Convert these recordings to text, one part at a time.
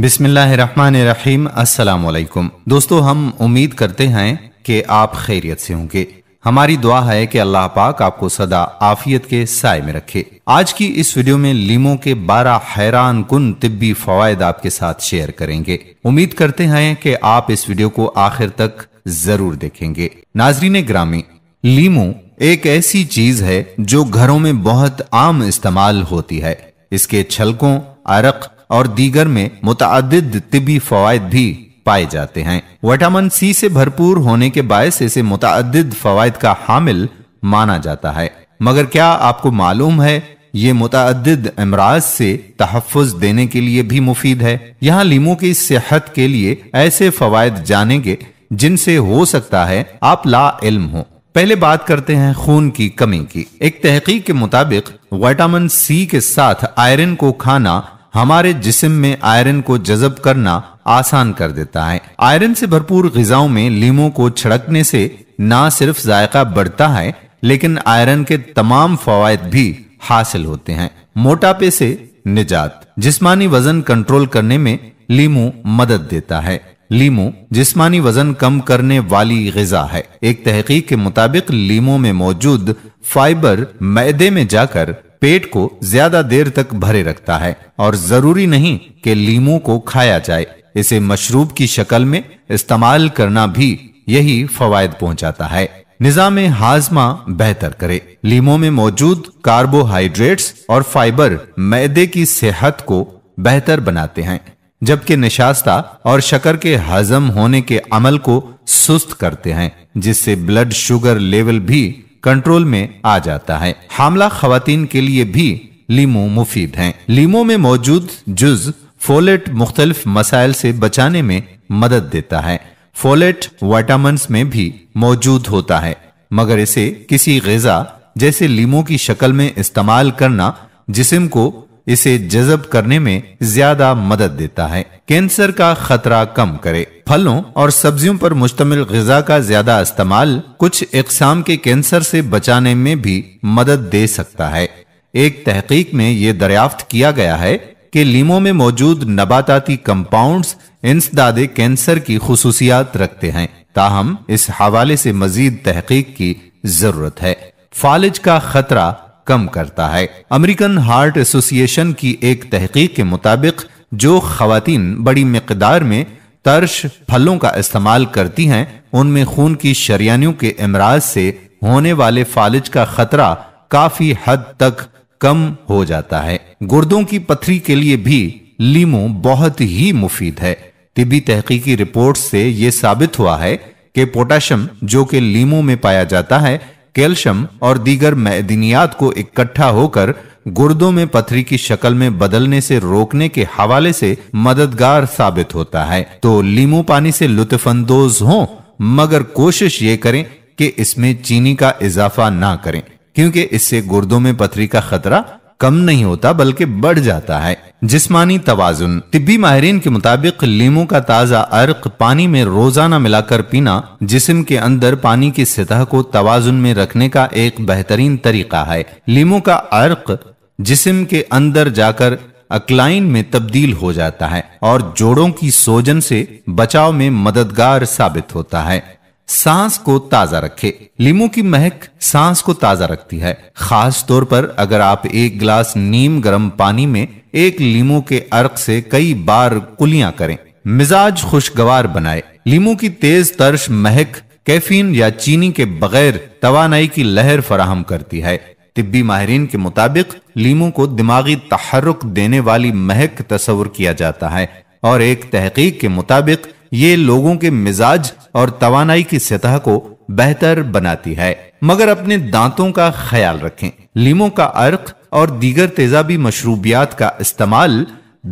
बिस्मिल्लाहिर्रहमानिर्रहीम अस्सलाम वालेकुम दोस्तों हम उम्मीद करते हैं कि आप खैरियत से होंगे हमारी दुआ है कि अल्लाह पाक आपको सदा आफियत के साय में रखे आज की इस वीडियो में लीमों के 12 हैरान कन तिब्बी फवायद आपके साथ शेयर करेंगे उम्मीद करते हैं कि आप इस वीडियो को आखिर तक जरूर देखेंगे नाजरीन ग्रामी लीमू एक ऐसी चीज है जो घरों में बहुत आम इस्तेमाल होती है इसके छलकों अरक और दीगर में मुतद तिबी फवायद भी पाए जाते हैं वटामिन सी से भरपूर होने के बायस इसे मुतद फवायद का हामिल माना जाता है मगर क्या आपको मालूम है ये मुतद अमराज से तहफ़ देने के लिए भी मुफीद है यहाँ लीम की सेहत के लिए ऐसे फवायद जाने के जिनसे हो सकता है आप ला इल्म हो पहले बात करते हैं खून की कमी की एक तहकीक के मुताबिक वाइटामिन सी के साथ आयरन को खाना हमारे जिस्म में आयरन को जजब करना आसान कर देता है आयरन से भरपूर गजाओं में लीमों को छिड़कने से ना सिर्फ जायका बढ़ता है लेकिन आयरन के तमाम फवायद भी हासिल होते हैं मोटापे से निजात जिस्मानी वजन कंट्रोल करने में लीमू मदद देता है लीमू जिस्मानी वजन कम करने वाली गजा है एक तहकीक के मुताबिक लीमो में मौजूद फाइबर मैदे में जाकर पेट को ज्यादा देर तक भरे रखता है और जरूरी नहीं कि लीमू को खाया जाए इसे मशरूब की शक्ल में इस्तेमाल करना भी यही फवायद पहुंचाता है निजाम हाजमा बेहतर करे लीमो में मौजूद कार्बोहाइड्रेट्स और फाइबर मैदे की सेहत को बेहतर बनाते हैं जबकि निशास्ता और शकर के हजम होने के अमल को सुस्त करते हैं जिससे ब्लड शुगर लेवल भी कंट्रोल में आ जाता है हामला खातन के लिए भी लीमो मुफीद हैं। लीमो में मौजूद जुज फोलेट मुख्तलिफ मसाइल से बचाने में मदद देता है फोलेट वाइटामिन में भी मौजूद होता है मगर इसे किसी गजा जैसे लीमो की शक्ल में इस्तेमाल करना जिसम को इसे जजब करने में ज्यादा मदद देता है कैंसर का खतरा कम करे फलों और सब्जियों पर मुश्तमिल गजा का ज्यादा इस्तेमाल कुछ इकसाम के कैंसर से बचाने में भी मदद दे सकता है एक तहकीक में ये दरियाफ्त किया गया है कि लीमों में मौजूद नबाताती कंपाउंड्स इंसदादे कैंसर की खसूसियात रखते हैं ताहम इस हवाले से मजीद तहकीक की जरूरत है फालिज का खतरा कम करता है अमेरिकन हार्ट एसोसिएशन की एक तहकीक के मुताबिक जो खातन बड़ी मकदार में तर्श फलों का इस्तेमाल करती हैं उनमें खून की शरियानियों के अमराज से होने वाले फालिज का खतरा काफी हद तक कम हो जाता है गुर्दों की पथरी के लिए भी लीमो बहुत ही मुफीद है तिबी तहकी रिपोर्ट से यह साबित हुआ है कि पोटाशियम जो कि लीमो में पाया जाता है कैल्शियम और दीगर मैदनियात को इकट्ठा होकर गुर्दों में पथरी की शक्ल में बदलने से रोकने के हवाले से मददगार साबित होता है तो लीमू पानी से अंदोज हों मगर कोशिश ये करें कि इसमें चीनी का इजाफा ना करें क्योंकि इससे गुर्दों में पथरी का खतरा कम नहीं होता बल्कि बढ़ जाता है जिसमानी तोजुन तिब्बी माहरीन के मुताबिक लीमू का ताज़ा अर्क पानी में रोजाना मिलाकर पीना जिसम के अंदर पानी की सतह को तोजुन में रखने का एक बेहतरीन तरीका है लीमू का अर्क जिसम के अंदर जाकर अक्लाइन में तब्दील हो जाता है और जोड़ों की सोजन से बचाव में मददगार साबित होता है सांस को ताजा रखे लीमू की महक सांस को ताजा रखती है खास तौर पर अगर आप एक गिलास नीम गर्म पानी में एक लीमू के अर्क से कई बार कुलियां करें मिजाज खुशगवार बनाए लीमू की तेज तर्श महक कैफीन या चीनी के बगैर तवानाई की लहर फराहम करती है तिब्बी माहरीन के मुताबिक लीमू को दिमागी तहरक देने वाली महक तस्वर किया जाता है और एक तहकीक के मुताबिक ये लोगों के मिजाज और तवानाई की सतह को बेहतर बनाती है मगर अपने दांतों का ख्याल रखें लीमो का अर्क और दीगर तेजाबी मशरूबियात का इस्तेमाल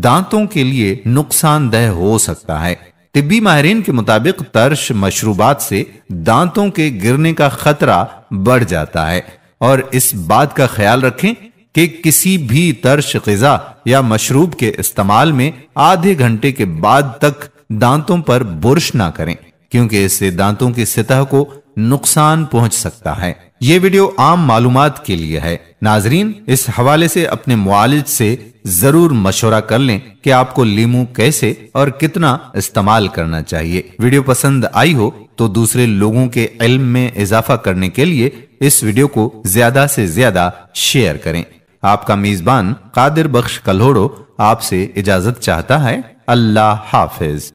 दांतों के लिए नुकसानदेह हो सकता है तिब्बी माहरीन के मुताबिक तर्श मशरूबात से दांतों के गिरने का खतरा बढ़ जाता है और इस बात का ख्याल रखें कि किसी भी तर्श गजा या मशरूब के इस्तेमाल में आधे घंटे के बाद तक दांतों पर बुरश ना करें क्योंकि इससे दांतों की सतह को नुकसान पहुंच सकता है ये वीडियो आम मालूम के लिए है नाजरीन इस हवाले से अपने मालिज से जरूर मशवरा कर लें कि आपको लीमू कैसे और कितना इस्तेमाल करना चाहिए वीडियो पसंद आई हो तो दूसरे लोगों के इल्म में इजाफा करने के लिए इस वीडियो को ज्यादा से ज्यादा शेयर करें आपका मेजबान कादिर बख्श कल्होड़ो आपसे इजाजत चाहता है अल्लाह हाफिज